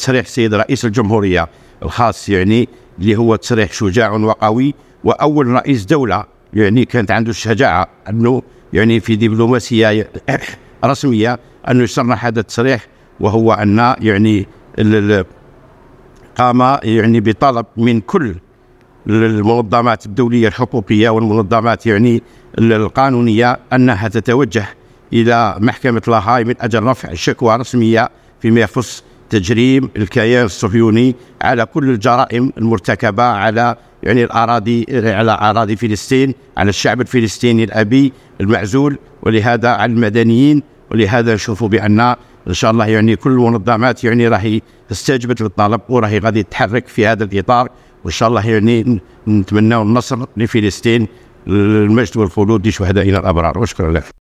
تصريح السيد رئيس الجمهورية الخاص يعني اللي هو تصريح شجاع وقوي وأول رئيس دولة يعني كانت عنده الشجاعة أنه يعني في دبلوماسية رسمية أنه يصرح هذا التصريح وهو أن يعني قام يعني بطلب من كل المنظمات الدولية الحقوقية والمنظمات يعني القانونية أنها تتوجه إلى محكمة لاهاي من أجل رفع شكوى رسمية فيما يخص تجريم الكيان الصهيوني على كل الجرائم المرتكبه على يعني الاراضي على اراضي فلسطين على الشعب الفلسطيني الابي المعزول ولهذا على المدنيين ولهذا نشوفوا بان ان شاء الله يعني كل المنظمات يعني راهي استجبت للطلب وراهي غادي تتحرك في هذا الاطار وان شاء الله يعني نتمناو النصر لفلسطين المجد والخلود لشهدائنا الابرار وشكرا لك